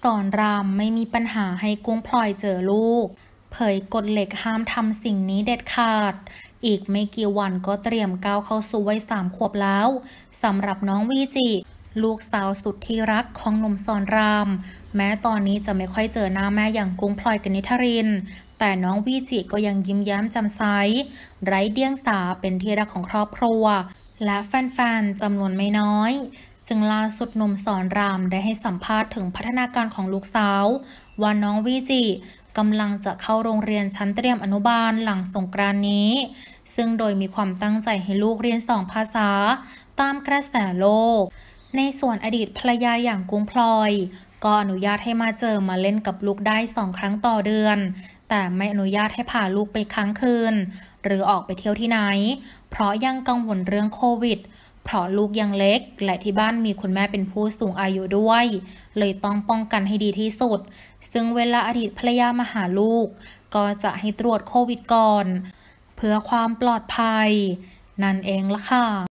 สอนรามไม่มีปัญหาให้กุ้งพลอยเจอลูก เผยกฎเหล็กห้ามทำสิ่งนี้เด็ดขาด อีกไม่กี่วันก็เตรียมก้าวเข้าสู่วัยสามขวบแล้วสำหรับน้องวีจิ ลูกสาวสุดที่รักของหนุ่มสอนราม แม้ตอนนี้จะไม่ค่อยเจอหน้าแม่อย่างกุ้งพลอยกนิธรินแต่น้องวีจิก็ยังยิ้มแย้มจำใสไร้เดียงสาเป็นที่รักของครอบครัว และแฟนๆจำนวนไม่น้อยซึ่งล่าสุดนมสอนราม ได้ให้สัมภาษณ์ถึงพัฒนาการของลูกสาวว่าน้องวิจิกำลังจะเข้าโรงเรียนชั้นเตรียมอนุบาลหลังสงกรานนี้ ซึ่งโดยมีความตั้งใจให้ลูกเรียนสองภาษา ตามกระแสโลก ในส่วนอดีตภรรยาอย่างกุ้งพลอย ก็อนุญาตให้มาเจอมาเล่นกับลูกได้สองครั้งต่อเดือน แต่ไม่อนุญาตให้พาลูกไปค้างคืน หรือออกไปเที่ยวที่ไหน เพราะยังกังวลเรื่องโควิดเพราะลูกยังเล็กและที่บ้านมีคุณแม่เป็นผู้สูงอายุด้วย เลยต้องป้องกันให้ดีที่สุด ซึ่งเวลาอดีตภรรยามาหาลูกก็จะให้ตรวจโควิดก่อน เพื่อความปลอดภัย นั่นเองละค่ะ